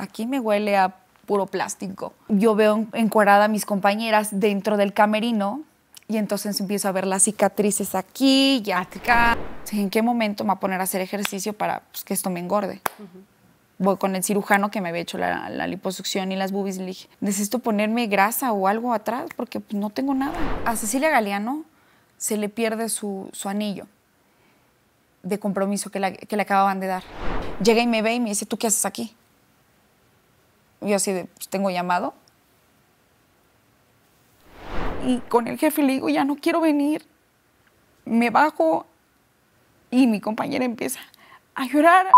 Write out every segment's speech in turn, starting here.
aquí me huele a puro plástico. Yo veo encuadrada a mis compañeras dentro del camerino y entonces empiezo a ver las cicatrices aquí y acá. ¿En qué momento me va a poner a hacer ejercicio para pues, que esto me engorde? Voy con el cirujano que me había hecho la, liposucción y las boobies necesito ponerme grasa o algo atrás porque pues, no tengo nada. A Cecilia Galeano se le pierde su, anillo de compromiso que, que le acababan de dar. Llega y me ve y me dice, ¿tú qué haces aquí? Yo así pues, tengo llamado. Y con el jefe le digo, ya no quiero venir. Me bajo y mi compañera empieza a llorar.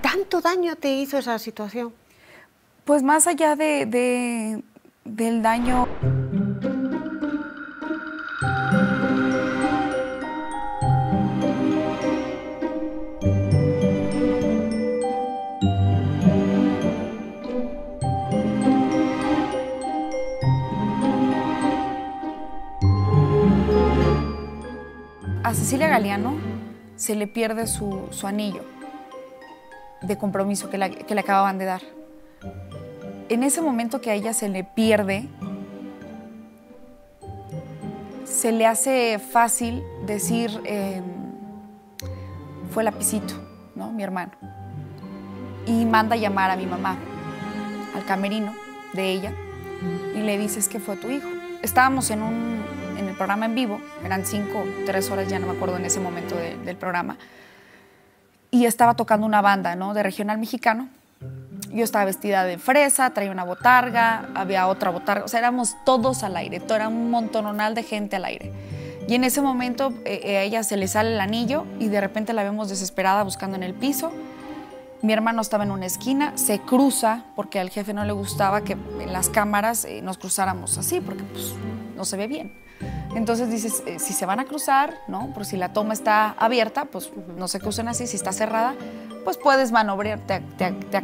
¿Tanto daño te hizo esa situación? Pues más allá de, de del daño... Cecilia Galeano se le pierde su, anillo de compromiso que, le acababan de dar. En ese momento que a ella se le pierde, se le hace fácil decir, em, fue lapicito, ¿no? Mi hermano. Y manda llamar a mi mamá, al camerino de ella, y le dices que fue tu hijo. Estábamos en un en el programa en vivo, eran cinco, tres horas, ya no me acuerdo en ese momento del programa, y estaba tocando una banda ¿no? de regional mexicano. Yo estaba vestida de fresa, traía una botarga, había otra botarga, o sea, éramos todos al aire, todo, era un montononal de gente al aire. Y en ese momento eh, eh, a ella se le sale el anillo y de repente la vemos desesperada buscando en el piso. Mi hermano estaba en una esquina, se cruza porque al jefe no le gustaba que en las cámaras eh, nos cruzáramos así porque pues, no se ve bien. Entonces dices, eh, si se van a cruzar, ¿no? Por si la toma está abierta, pues no se crucen así. Si está cerrada, pues puedes manobrear, te, te, te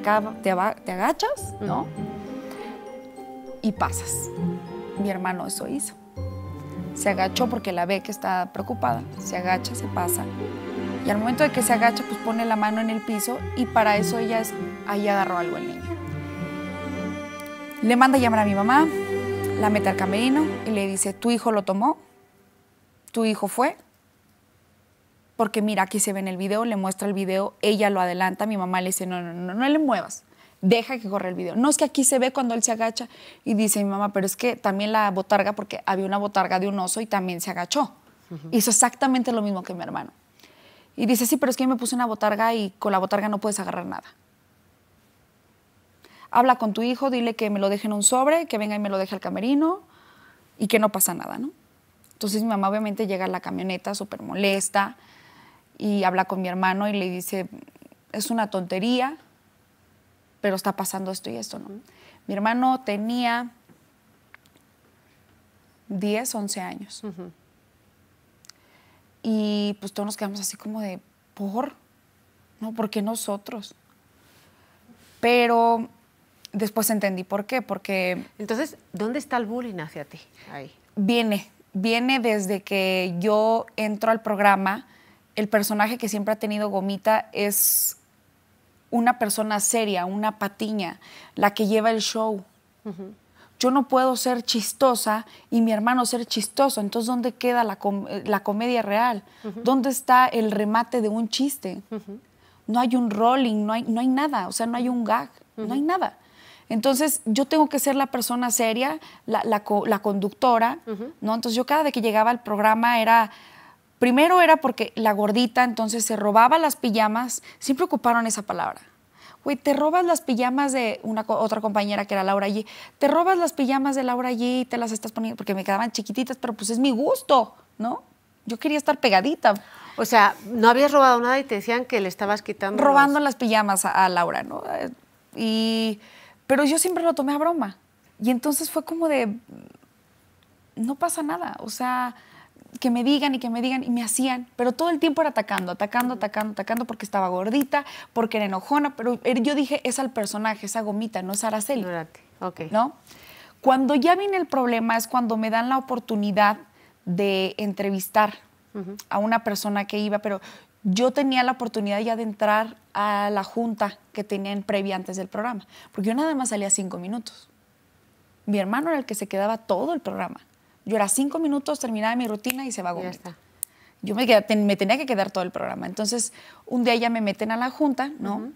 agachas, ¿no? Y pasas. Mi hermano eso hizo. Se agachó porque la ve que está preocupada. Se agacha, se pasa. Y al momento de que se agacha, pues pone la mano en el piso y para eso ella es, ahí agarró algo el niño. Le manda a llamar a mi mamá, la mete al camerino y le dice, tu hijo lo tomó, tu hijo fue, porque mira, aquí se ve en el video, le muestra el video, ella lo adelanta, mi mamá le dice, no, no, no, no le muevas, deja que corra el video. No es que aquí se ve cuando él se agacha y dice mi mamá, pero es que también la botarga, porque había una botarga de un oso y también se agachó. Hizo exactamente lo mismo que mi hermano. Y dice, sí, pero es que yo me puse una botarga y con la botarga no puedes agarrar nada habla con tu hijo, dile que me lo dejen en un sobre, que venga y me lo deje al camerino y que no pasa nada, ¿no? Entonces mi mamá obviamente llega a la camioneta súper molesta y habla con mi hermano y le dice, es una tontería, pero está pasando esto y esto, ¿no? Mi hermano tenía 10, 11 años. Y pues todos nos quedamos así como de, ¿por? ¿No? ¿Por qué nosotros? Pero después entendí por qué, porque... Entonces, ¿dónde está el bullying hacia ti? Viene, viene desde que yo entro al programa, el personaje que siempre ha tenido Gomita es una persona seria, una patiña, la que lleva el show. Yo no puedo ser chistosa y mi hermano ser chistoso, entonces ¿dónde queda la, comedia real? ¿Dónde está el remate de un chiste? No hay un rolling, no hay, no hay nada, o sea, no hay un gag, no hay nada. Entonces, yo tengo que ser la persona seria, la, conductora, ¿no? Entonces, yo cada vez que llegaba al programa era... Primero era porque la gordita entonces se robaba las pijamas, siempre ocuparon esa palabra. Güey, te robas las pijamas de una otra compañera que era Laura G. Te robas las pijamas de Laura allí y te las estás poniendo porque me quedaban chiquititas, pero pues es mi gusto, ¿no? Yo quería estar pegadita. O sea, no habías robado nada y te decían que le estabas quitando. Robando las, pijamas a Laura, ¿no? Eh, y pero yo siempre lo tomé a broma. Y entonces fue como de, no pasa nada. O sea, que me digan y que me digan y me hacían, pero todo el tiempo era atacando, atacando, atacando, atacando porque estaba gordita, porque era enojona, pero er, yo dije, es al personaje, esa gomita, no es Araceli. Okay. ¿No? Cuando ya viene el problema es cuando me dan la oportunidad de entrevistar a una persona que iba, pero yo tenía la oportunidad ya de entrar a la junta que tenían previa antes del programa, porque yo nada más salía cinco minutos. Mi hermano era el que se quedaba todo el programa. Yo era cinco minutos, terminaba mi rutina y se va a Yo me, tenía que quedar todo el programa. Entonces, un día ya me meten a la junta, ¿no?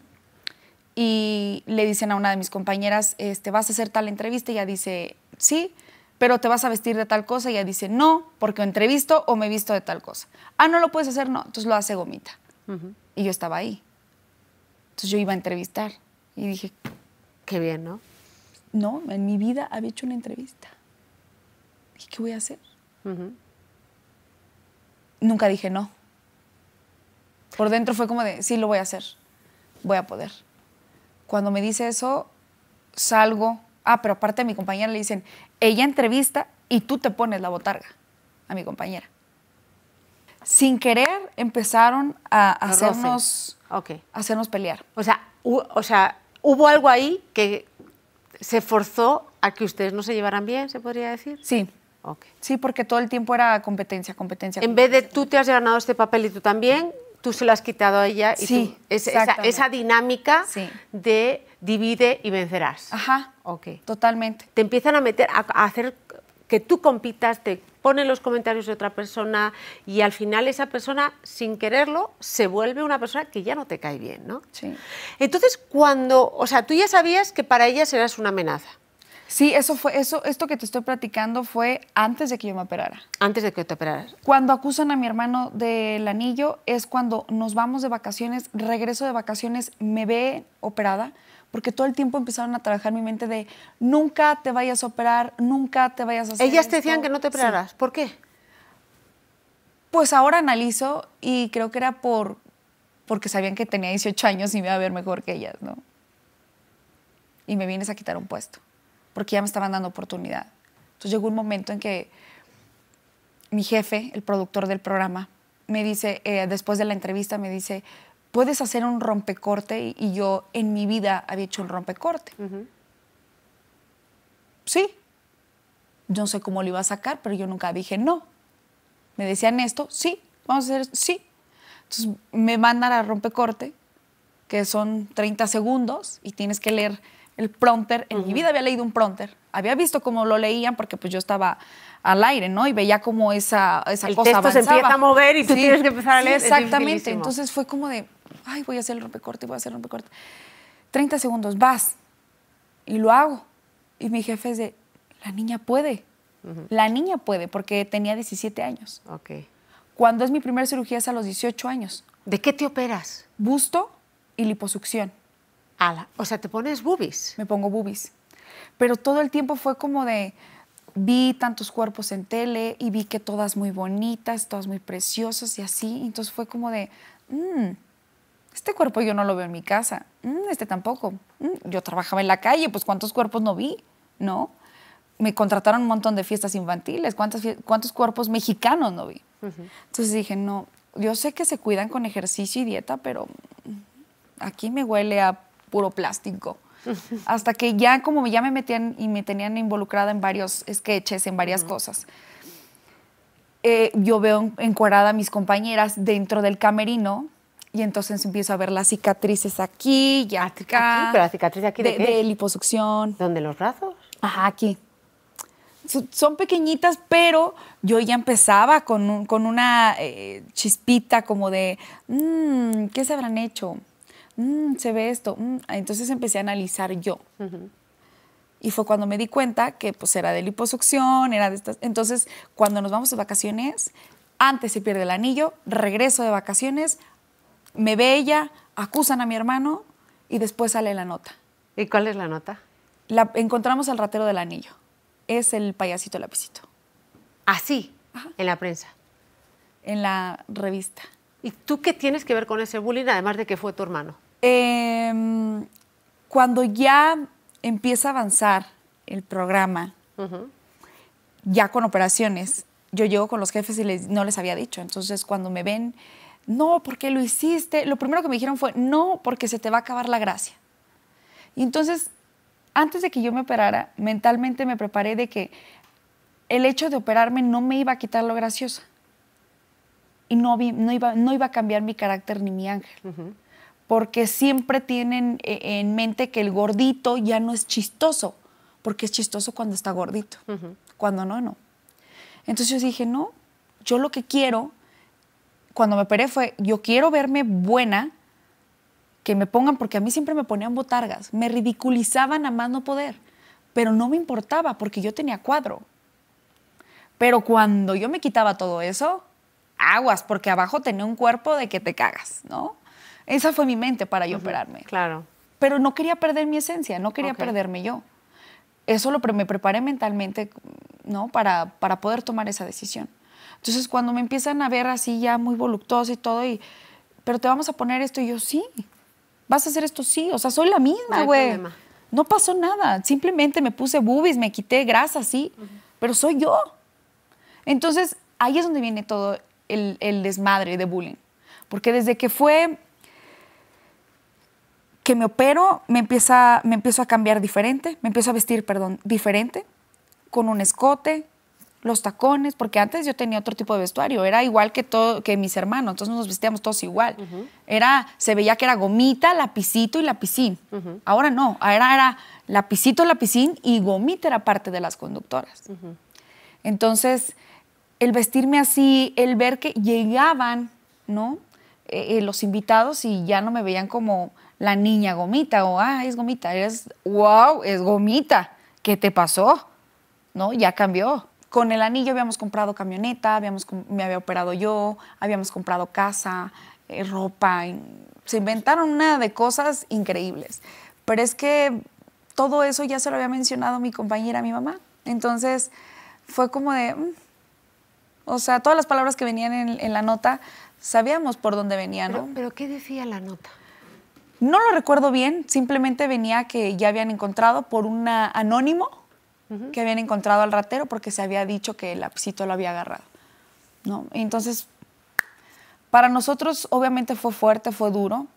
Y le dicen a una de mis compañeras, este, ¿vas a hacer tal entrevista? Y ella dice, sí pero te vas a vestir de tal cosa y ella dice, no, porque entrevisto o me visto de tal cosa. Ah, no lo puedes hacer, no, entonces lo hace gomita. Y yo estaba ahí. Entonces yo iba a entrevistar y dije, qué bien, ¿no? No, en mi vida había hecho una entrevista. Dije, ¿qué voy a hacer? Nunca dije no. Por dentro fue como de, sí, lo voy a hacer, voy a poder. Cuando me dice eso, salgo. Ah, pero aparte a mi compañera le dicen, ella entrevista y tú te pones la botarga a mi compañera. Sin querer empezaron a, hacernos, okay. hacernos pelear. O sea, o sea, hubo algo ahí que se forzó a que ustedes no se llevaran bien, se podría decir. Sí. Sí, porque todo el tiempo era competencia, competencia. En vez de tú te has ganado este papel y tú también, tú se lo has quitado a ella y esa, dinámica de divide y vencerás. Ajá. Ok. Totalmente. Te empiezan a meter, a, hacer que tú compitas, te ponen los comentarios de otra persona y al final esa persona, sin quererlo, se vuelve una persona que ya no te cae bien, ¿no? Sí. Entonces, cuando, o sea, tú ya sabías que para ella eras una amenaza. Sí, eso fue, eso, esto que te estoy platicando fue antes de que yo me operara. Antes de que te operaras. Cuando acusan a mi hermano del anillo es cuando nos vamos de vacaciones, regreso de vacaciones, me ve operada, porque todo el tiempo empezaron a trabajar mi mente de nunca te vayas a operar, nunca te vayas a hacer. Ellas te decían que no te operaras, ¿por qué? Pues ahora analizo y creo que era por porque sabían que tenía 18 años y me iba a ver mejor que ellas, ¿no? Y me vienes a quitar un puesto porque ya me estaban dando oportunidad. Entonces llegó un momento en que mi jefe, el productor del programa, me dice, eh, después de la entrevista, me dice, puedes hacer un rompecorte y, yo en mi vida había hecho un rompecorte. Sí. Yo no sé cómo lo iba a sacar, pero yo nunca dije no. Me decían esto, sí, vamos a hacer sí. Entonces me mandan a rompecorte, que son 30 segundos, y tienes que leer el pronter, En mi vida había leído un pronter Había visto cómo lo leían porque pues yo estaba al aire, ¿no? Y veía cómo esa, esa cosa texto se empieza a mover y tú tienes que empezar a leer. exactamente. Entonces fue como de, ay, voy a hacer el rompecorte, voy a hacer el rompecorte. 30 segundos, vas. Y lo hago. Y mi jefe es de, la niña puede. La niña puede porque tenía 17 años. Ok. Cuando es mi primera cirugía es a los 18 años. ¿De qué te operas? Busto y liposucción. O sea, te pones boobies. Me pongo boobies. Pero todo el tiempo fue como de, vi tantos cuerpos en tele y vi que todas muy bonitas, todas muy preciosas y así. Entonces fue como de, mm, este cuerpo yo no lo veo en mi casa, mm, este tampoco. Mm, yo trabajaba en la calle, pues cuántos cuerpos no vi, ¿no? Me contrataron un montón de fiestas infantiles, ¿cuántos, cuántos cuerpos mexicanos no vi? Entonces dije, no, yo sé que se cuidan con ejercicio y dieta, pero aquí me huele a puro plástico. Hasta que ya como ya me metían y me tenían involucrada en varios sketches, en varias cosas. Eh, yo veo encuadrada a mis compañeras dentro del camerino y entonces empiezo a ver las cicatrices aquí y ah, acá. ¿Pero la cicatriz aquí de, liposucción. ¿Dónde los brazos? Ajá, aquí. Son pequeñitas, pero yo ya empezaba con, una eh, chispita como de, mm, ¿qué se habrán hecho? Mm, se ve esto. Mm". Entonces empecé a analizar yo. Y fue cuando me di cuenta que pues era de liposucción, era de estas. Entonces, cuando nos vamos de vacaciones, antes se pierde el anillo, regreso de vacaciones, me ve ella, acusan a mi hermano y después sale la nota. ¿Y cuál es la nota? La, encontramos al ratero del anillo. Es el payasito lapicito. Así, ¿Ah, en la prensa. En la revista. ¿Y tú qué tienes que ver con ese bullying, además de que fue tu hermano? Em, cuando ya empieza a avanzar el programa, ya con operaciones, yo llego con los jefes y no les había dicho. Entonces, cuando me ven, no, porque lo hiciste, lo primero que me dijeron fue, no, porque se te va a acabar la gracia. Y entonces, antes de que yo me operara, mentalmente me preparé de que el hecho de operarme no me iba a quitar lo gracioso Y no, iba, a cambiar mi carácter ni mi ángel porque siempre tienen eh, en mente que el gordito ya no es chistoso, porque es chistoso cuando está gordito, cuando no, no. Entonces yo dije, no, yo lo que quiero, cuando me operé fue, yo quiero verme buena, que me pongan, porque a mí siempre me ponían botargas, me ridiculizaban a más no poder, pero no me importaba porque yo tenía cuadro. Pero cuando yo me quitaba todo eso, aguas, porque abajo tenía un cuerpo de que te cagas, ¿no? Esa fue mi mente para yo operarme. Claro. Pero no quería perder mi esencia, no quería perderme yo. Eso lo me preparé mentalmente, ¿no? Para, para poder tomar esa decisión. Entonces, cuando me empiezan a ver así ya muy voluptuosa y todo, y, pero te vamos a poner esto, y yo, sí, vas a hacer esto, sí, o sea, soy la misma, güey. No, no, pasó nada, simplemente me puse boobies, me quité grasa, sí, pero soy yo. Entonces, ahí es donde viene todo el, el desmadre de bullying. Porque desde que fue me opero, me, empieza, me empiezo a cambiar diferente, me empiezo a vestir, perdón, diferente, con un escote, los tacones, porque antes yo tenía otro tipo de vestuario, era igual que, todo, que mis hermanos, entonces nos vestíamos todos igual. era, se veía que era gomita, lapicito y lapicín. Ahora no, ahora era lapicito, lapicín y gomita era parte de las conductoras. Entonces, el vestirme así, el ver que llegaban, ¿no? Eh, eh, los invitados y ya no me veían como la niña gomita o, ah, es gomita, es wow, es gomita, ¿qué te pasó? No, ya cambió. Con el anillo habíamos comprado camioneta, habíamos, me había operado yo, habíamos comprado casa, eh, ropa, se inventaron una de cosas increíbles. Pero es que todo eso ya se lo había mencionado mi compañera, mi mamá. Entonces fue como de, mm". o sea, todas las palabras que venían en, la nota, sabíamos por dónde venían. ¿no? pero ¿qué decía la nota? No lo recuerdo bien, simplemente venía que ya habían encontrado por un anónimo que habían encontrado al ratero porque se había dicho que el lapicito lo había agarrado. ¿no? Entonces, para nosotros obviamente fue fuerte, fue duro.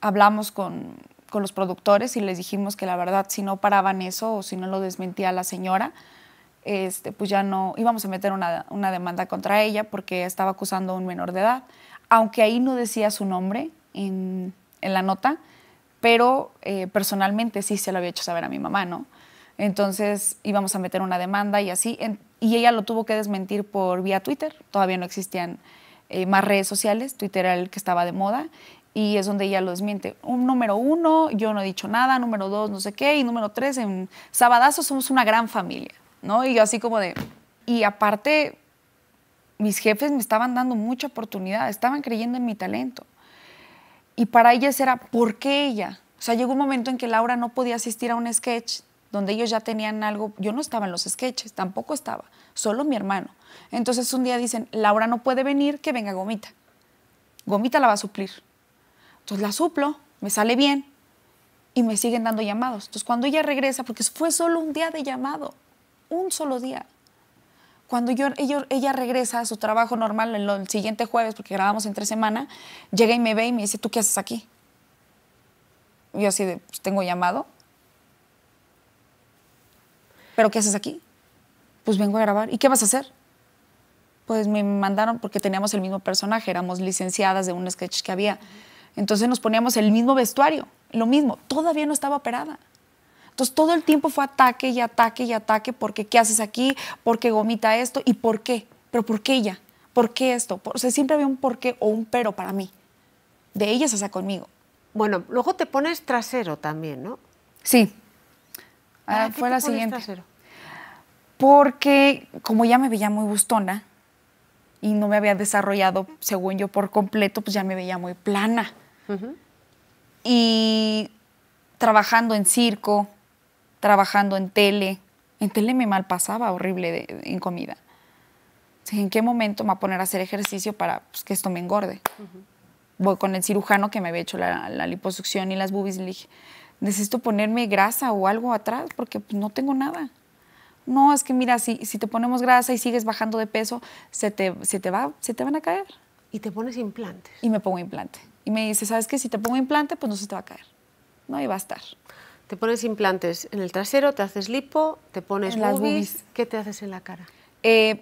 Hablamos con, los productores y les dijimos que la verdad si no paraban eso o si no lo desmentía la señora, este, pues ya no íbamos a meter una, una, demanda contra ella porque estaba acusando a un menor de edad, aunque ahí no decía su nombre en, en la nota, pero eh, personalmente sí se lo había hecho saber a mi mamá, ¿no? Entonces íbamos a meter una demanda y así, y ella lo tuvo que desmentir por vía Twitter, todavía no existían eh, más redes sociales, Twitter era el que estaba de moda, y es donde ella lo desmiente. Un número uno, yo no he dicho nada, número dos, no sé qué, y número tres, en Sabadazo somos una gran familia, ¿no? Y yo así como de... Y aparte, mis jefes me estaban dando mucha oportunidad, estaban creyendo en mi talento. Y para ellas era, ¿por qué ella? O sea, llegó un momento en que Laura no podía asistir a un sketch donde ellos ya tenían algo. Yo no estaba en los sketches, tampoco estaba, solo mi hermano. Entonces un día dicen, Laura no puede venir, que venga Gomita. Gomita la va a suplir. Entonces la suplo, me sale bien y me siguen dando llamados. Entonces cuando ella regresa, porque fue solo un día de llamado, un solo día, cuando yo, ella regresa a su trabajo normal el, el siguiente jueves, porque grabamos entre semana, llega y me ve y me dice, ¿tú qué haces aquí? Yo así de, pues, tengo llamado. ¿Pero qué haces aquí? Pues vengo a grabar. ¿Y qué vas a hacer? Pues me mandaron porque teníamos el mismo personaje, éramos licenciadas de un sketch que había. Entonces nos poníamos el mismo vestuario, lo mismo. Todavía no estaba operada. Entonces todo el tiempo fue ataque y ataque y ataque, porque ¿qué haces aquí? ¿Por qué gomita esto? ¿Y por qué? ¿Pero por qué ella? ¿Por qué esto? O sea, siempre había un por qué o un pero para mí. De ellas hasta conmigo. Bueno, luego te pones trasero también, ¿no? Sí. Ah, fue la siguiente. Trasero? Porque como ya me veía muy bustona y no me había desarrollado, según yo, por completo, pues ya me veía muy plana. Y trabajando en circo, trabajando en tele. En tele me mal pasaba horrible en comida. ¿En qué momento me va a poner a hacer ejercicio para pues, que esto me engorde? Voy con el cirujano que me había hecho la, liposucción y las boobies y le necesito ponerme grasa o algo atrás porque pues, no tengo nada. No, es que mira, si, si te ponemos grasa y sigues bajando de peso, se te, va, van a caer. Y te pones implante Y me pongo implante. Y me dice, ¿sabes qué? Si te pongo implante, pues no se te va a caer. No, y va a estar. Te pones implantes en el trasero, te haces lipo, te pones boobies. Las ¿Qué te haces en la cara? Eh,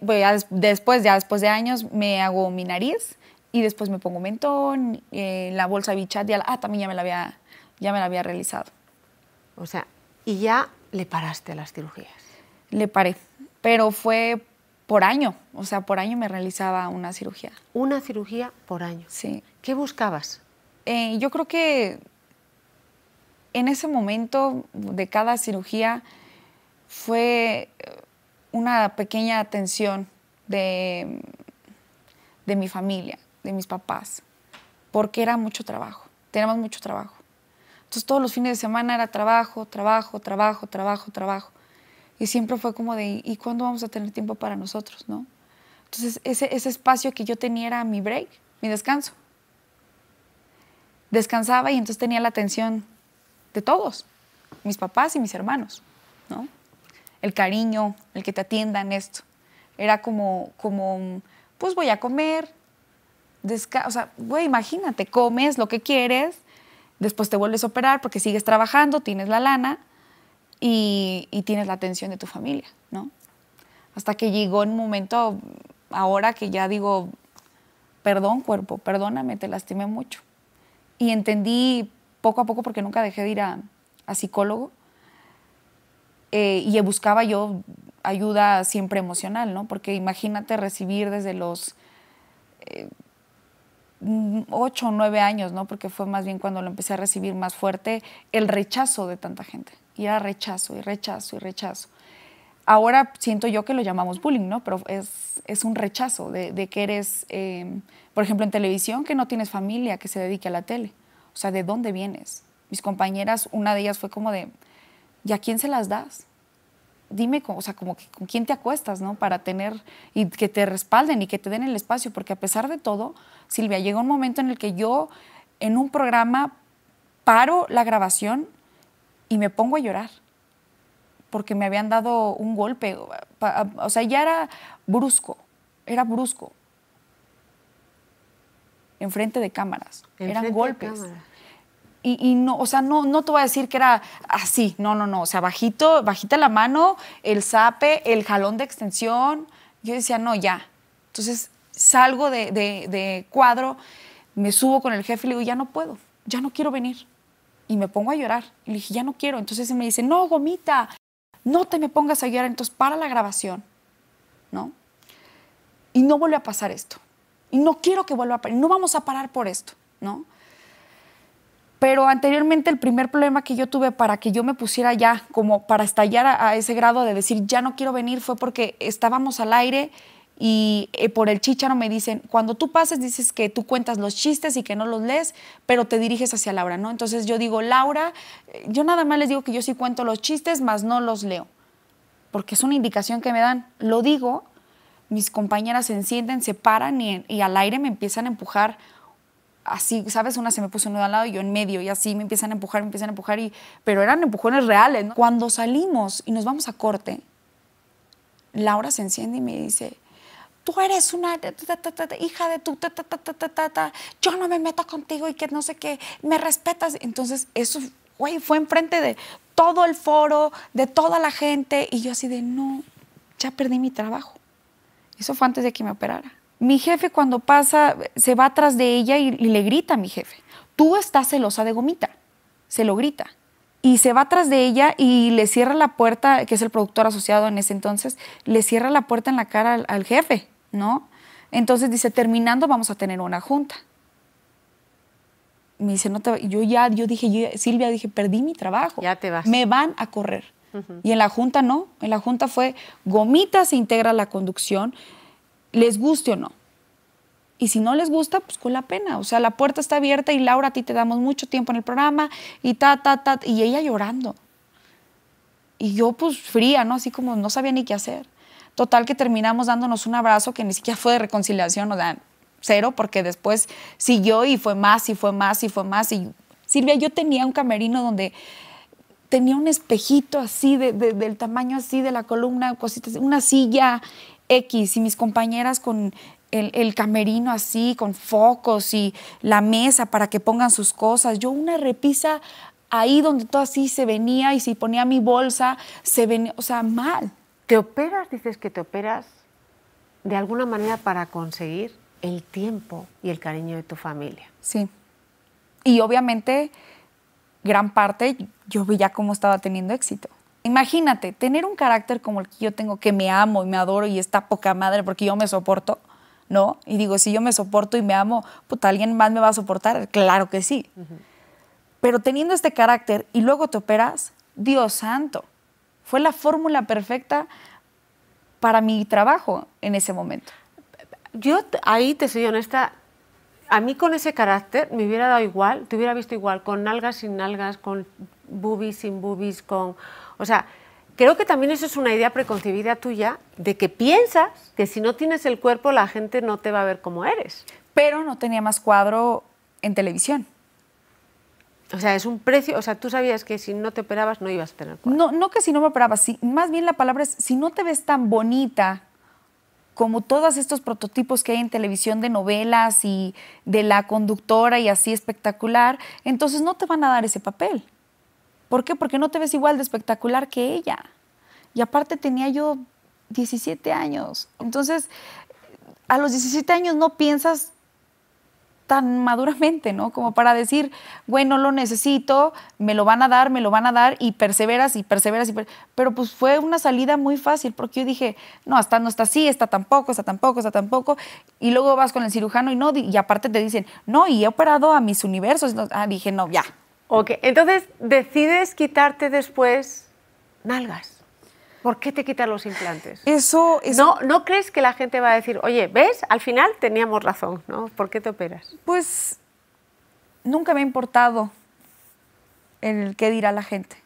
después, ya después de años, me hago mi nariz y después me pongo mentón, eh, la bolsa bichat, ah, también ya me la había, ya me la había realizado. O sea, y ya le paraste las cirugías. Le paré, pero fue por año, o sea, por año me realizaba una cirugía. Una cirugía por año. Sí. ¿Qué buscabas? Eh, yo creo que en ese momento de cada cirugía fue eh, una pequeña atención de, de mi familia, de mis papás, porque era mucho trabajo, teníamos mucho trabajo. Entonces todos los fines de semana era trabajo, trabajo, trabajo, trabajo, trabajo. Y siempre fue como de, ¿y cuándo vamos a tener tiempo para nosotros? ¿no? Entonces ese, ese espacio que yo tenía era mi break, mi descanso. Descansaba y entonces tenía la atención todos, mis papás y mis hermanos, ¿no? El cariño, el que te atiendan esto. Era como, como pues voy a comer, o sea, güey, imagínate, comes lo que quieres, después te vuelves a operar porque sigues trabajando, tienes la lana y tienes la atención de tu familia, ¿no? Hasta que llegó un momento, ahora que ya digo, perdón cuerpo, perdóname, te lastimé mucho. Y entendí poco a poco, porque nunca dejé de ir a, psicólogo, eh, y buscaba yo ayuda siempre emocional, ¿no? Porque imagínate recibir desde los eh, ocho o nueve años, ¿no? Porque fue más bien cuando lo empecé a recibir más fuerte, el rechazo de tanta gente. Y era rechazo, y rechazo, y rechazo. Ahora siento yo que lo llamamos bullying, ¿no? Pero es, un rechazo de, que eres, eh, por ejemplo, en televisión, que no tienes familia, que se dedique a la tele o sea, ¿de dónde vienes? Mis compañeras, una de ellas fue como de, ¿y a quién se las das? Dime, o sea, como que, con quién te acuestas, ¿no? Para tener y que te respalden y que te den el espacio, porque a pesar de todo, Silvia, llegó un momento en el que yo en un programa paro la grabación y me pongo a llorar porque me habían dado un golpe, o sea, ya era brusco, era brusco enfrente de cámaras. Eran golpes y, no, o sea, no, no te voy a decir que era así, no, no, no, o sea, bajito, bajita la mano, el zape, el jalón de extensión, yo decía, no, ya. Entonces salgo de, cuadro, me subo con el jefe y le digo, ya no puedo, ya no quiero venir. Y me pongo a llorar. Y le dije, ya no quiero. Entonces él me dice, no, gomita, no te me pongas a llorar, entonces para la grabación, ¿no? Y no vuelve a pasar esto. Y no quiero que vuelva a pasar, no vamos a parar por esto, ¿no? Pero anteriormente el primer problema que yo tuve para que yo me pusiera ya, como para estallar a, ese grado de decir ya no quiero venir, fue porque estábamos al aire y eh, por el chicharo me dicen, cuando tú pases dices que tú cuentas los chistes y que no los lees, pero te diriges hacia Laura, ¿no? Entonces yo digo, Laura, eh, yo nada más les digo que yo sí cuento los chistes, más no los leo, porque es una indicación que me dan. Lo digo, mis compañeras se encienden, se paran y al aire me empiezan a empujar así, ¿sabes? Una se me puso uno al lado y yo en medio, y así me empiezan a empujar, me empiezan a empujar, y, pero eran empujones reales. Cuando salimos y nos vamos a corte, Laura se enciende y me dice, tú eres una hija de tu, yo no me meto contigo y que no sé qué, me respetas. Entonces, eso, güey, fue enfrente de todo el foro, de toda la gente, y yo así de, no, ya perdí mi trabajo. Eso fue antes de que me operara. Mi jefe cuando pasa se va atrás de ella y, le grita a mi jefe, tú estás celosa de gomita, se lo grita. Y se va atrás de ella y le cierra la puerta, que es el productor asociado en ese entonces, le cierra la puerta en la cara al, jefe, ¿no? Entonces dice, terminando vamos a tener una junta me dice, no yo ya, yo dije, Silvia, dije, perdí mi trabajo. Ya te vas. Me van a correr. Y en la junta no, en la junta fue, Gomita se integra a la conducción, les guste o no. Y si no les gusta, pues con la pena. O sea, la puerta está abierta y Laura, a ti te damos mucho tiempo en el programa y ta, ta, ta. Y ella llorando. Y yo pues fría, ¿no? Así como no sabía ni qué hacer. Total que terminamos dándonos un abrazo que ni siquiera fue de reconciliación, o sea, cero, porque después siguió y fue más y fue más y fue más. Y Silvia, yo tenía un camerino donde tenía un espejito así, del tamaño así de la columna, cositas, una silla, X y mis compañeras con el, camerino así, con focos y la mesa para que pongan sus cosas. Yo una repisa ahí donde todo así se venía y si ponía mi bolsa, se venía, o sea, mal. ¿Te operas, dices que te operas de alguna manera para conseguir el tiempo y el cariño de tu familia? Sí. Y obviamente, gran parte, yo veía cómo estaba teniendo éxito. Imagínate, tener un carácter como el que yo tengo, que me amo y me adoro y está poca madre porque yo me soporto, ¿no? Y digo, si yo me soporto y me amo, pues ¿alguien más me va a soportar? Claro que sí. Pero teniendo este carácter y luego te operas, Dios santo, fue la fórmula perfecta para mi trabajo en ese momento. Yo ahí te soy honesta, a mí con ese carácter me hubiera dado igual, te hubiera visto igual, con nalgas sin nalgas, con boobies sin boobies, con o sea, creo que también eso es una idea preconcebida tuya de que piensas que si no tienes el cuerpo la gente no te va a ver como eres. Pero no tenía más cuadro en televisión. O sea, es un precio, o sea, tú sabías que si no te operabas no ibas a tener cuadro. No, no que si no me operaba, más bien la palabra es si no te ves tan bonita como todos estos prototipos que hay en televisión de novelas y de la conductora y así espectacular, entonces no te van a dar ese papel. ¿Por qué? Porque no te ves igual de espectacular que ella. Y aparte tenía yo 17 años. Entonces, a los 17 años no piensas tan maduramente, ¿no? Como para decir, bueno, lo necesito, me lo van a dar, me lo van a dar, y perseveras y perseveras. Pero pues fue una salida muy fácil, porque yo dije, no, hasta no está así, está tampoco, está tampoco, está tampoco. Y luego vas con el cirujano y no, y aparte te dicen, no, y he operado a mis universos. Ah, dije, no, ya, Ok, entonces decides quitarte después nalgas. ¿Por qué te quitan los implantes? Eso, No, ¿No crees que la gente va a decir, oye, ¿ves? Al final teníamos razón, ¿no? ¿Por qué te operas? Pues nunca me ha importado el qué dirá la gente,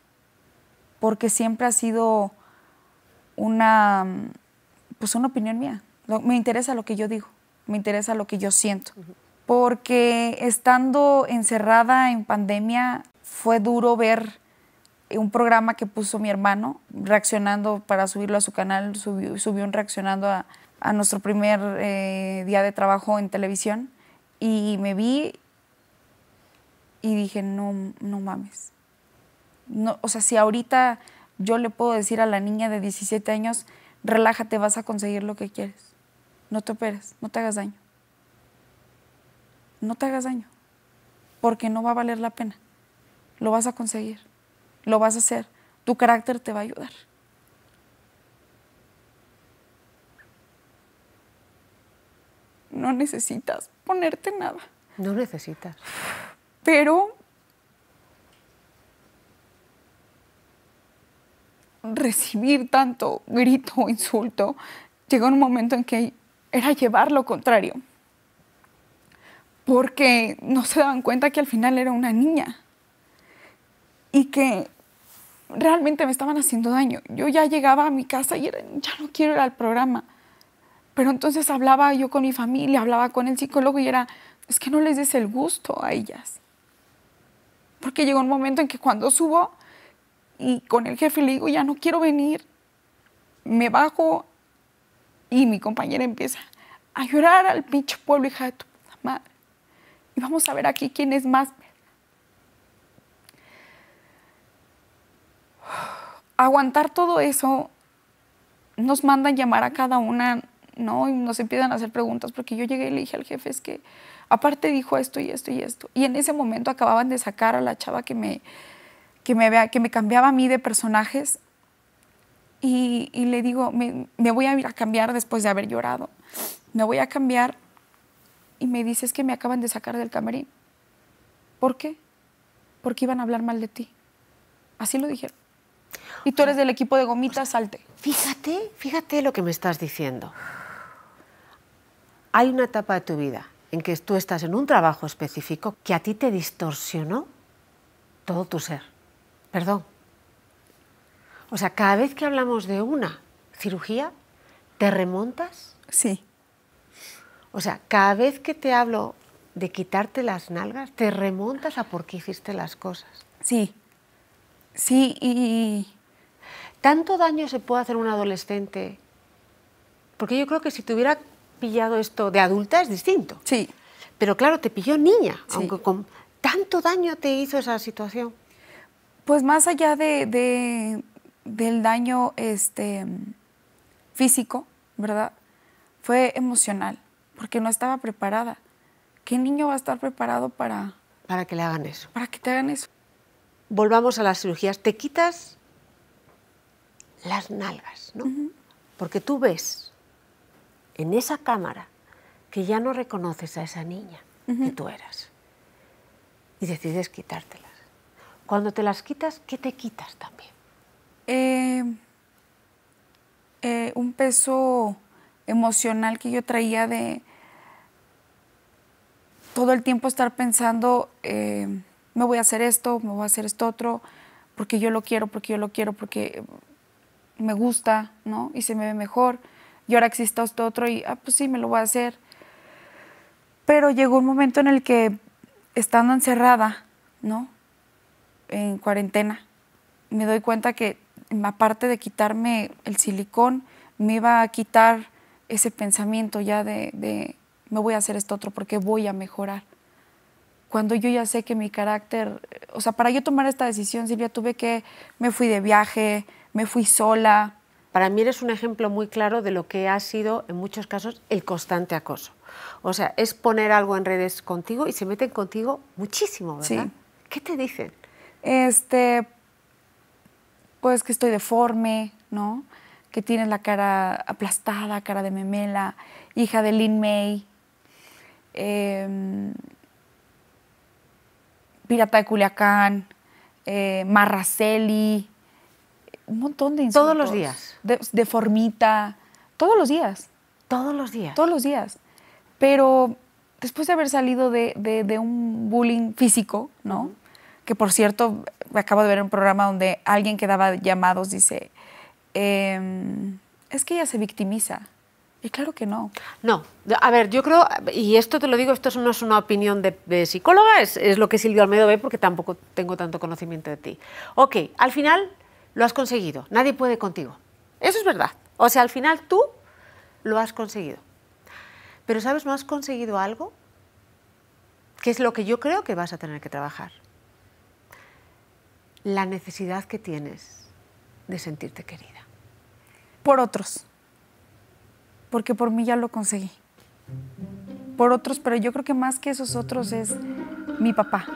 porque siempre ha sido una, pues una opinión mía. Me interesa lo que yo digo, me interesa lo que yo siento porque estando encerrada en pandemia fue duro ver un programa que puso mi hermano, reaccionando para subirlo a su canal, subió, un reaccionando a, nuestro primer eh, día de trabajo en televisión y me vi y dije, no, no mames. No, o sea, si ahorita yo le puedo decir a la niña de 17 años, relájate, vas a conseguir lo que quieres. No te operes, no te hagas daño no te hagas daño, porque no va a valer la pena. Lo vas a conseguir, lo vas a hacer, tu carácter te va a ayudar. No necesitas ponerte nada. No necesitas. Pero recibir tanto grito o insulto, llega un momento en que era llevar lo contrario porque no se daban cuenta que al final era una niña y que realmente me estaban haciendo daño. Yo ya llegaba a mi casa y era, ya no quiero ir al programa. Pero entonces hablaba yo con mi familia, hablaba con el psicólogo y era, es que no les des el gusto a ellas. Porque llegó un momento en que cuando subo y con el jefe le digo, ya no quiero venir, me bajo y mi compañera empieza a llorar al pinche pueblo, hija de tu madre. Y vamos a ver aquí quién es más. Aguantar todo eso nos mandan llamar a cada una, ¿no? Y nos empiezan a hacer preguntas, porque yo llegué y le dije al jefe, es que aparte dijo esto y esto y esto. Y en ese momento acababan de sacar a la chava que me, que me, que me cambiaba a mí de personajes. Y, le digo, me, me voy a ir a cambiar después de haber llorado. Me voy a cambiar y me dices que me acaban de sacar del camarín. ¿Por qué? Porque iban a hablar mal de ti. Así lo dijeron. Y tú eres del equipo de gomitas, pues, salte. Fíjate, fíjate lo que me estás diciendo. Hay una etapa de tu vida en que tú estás en un trabajo específico que a ti te distorsionó todo tu ser. Perdón. O sea, cada vez que hablamos de una cirugía, ¿te remontas? Sí. O sea, cada vez que te hablo de quitarte las nalgas, te remontas a por qué hiciste las cosas. Sí, sí, y... ¿Tanto daño se puede hacer un adolescente? Porque yo creo que si te hubiera pillado esto de adulta es distinto. Sí. Pero claro, te pilló niña, aunque con tanto daño te hizo esa situación. Pues más allá del daño este, físico, ¿verdad? Fue emocional porque no estaba preparada. ¿Qué niño va a estar preparado para... Para que le hagan eso. Para que te hagan eso. Volvamos a las cirugías. Te quitas las nalgas, ¿no? Porque tú ves en esa cámara que ya no reconoces a esa niña que tú eras y decides quitártelas. Cuando te las quitas, ¿qué te quitas también? Em, eh, un peso emocional que yo traía de, todo el tiempo estar pensando, eh, me voy a hacer esto, me voy a hacer esto otro, porque yo lo quiero, porque yo lo quiero, porque me gusta, ¿no? Y se me ve mejor. Y ahora existe esto otro y, ah, pues sí, me lo voy a hacer. Pero llegó un momento en el que, estando encerrada, ¿no? En cuarentena, me doy cuenta que aparte de quitarme el silicón, me iba a quitar ese pensamiento ya de me voy a hacer esto otro porque voy a mejorar. Cuando yo ya sé que mi carácter, o sea, para yo tomar esta decisión, Silvia, tuve que, me fui de viaje, me fui sola. Para mí eres un ejemplo muy claro de lo que ha sido, en muchos casos, el constante acoso. O sea, es poner algo en redes contigo y se meten contigo muchísimo, ¿verdad? ¿Qué te dicen? Este, pues que estoy deforme, ¿no? Que tienes la cara aplastada, cara de memela, hija de Lin May, Em, Pirata de Culiacán, eh, Marraceli, un montón de insultos. Todos los días. De, formita, todos los días. Todos los días. Todos los días. Pero después de haber salido de, un bullying físico, ¿no? Que por cierto, acabo de ver un programa donde alguien que daba llamados dice, em, es que ella se victimiza. Y eh, claro que no. No, a ver, yo creo, y esto te lo digo, esto no es una opinión de, psicóloga, es, lo que Silvio Almedo ve porque tampoco tengo tanto conocimiento de ti. Ok, al final lo has conseguido, nadie puede contigo. Eso es verdad. O sea, al final tú lo has conseguido. Pero ¿sabes? No has conseguido algo que es lo que yo creo que vas a tener que trabajar. La necesidad que tienes de sentirte querida. Por otros porque por mí ya lo conseguí. Por otros, pero yo creo que más que esos otros es mi papá.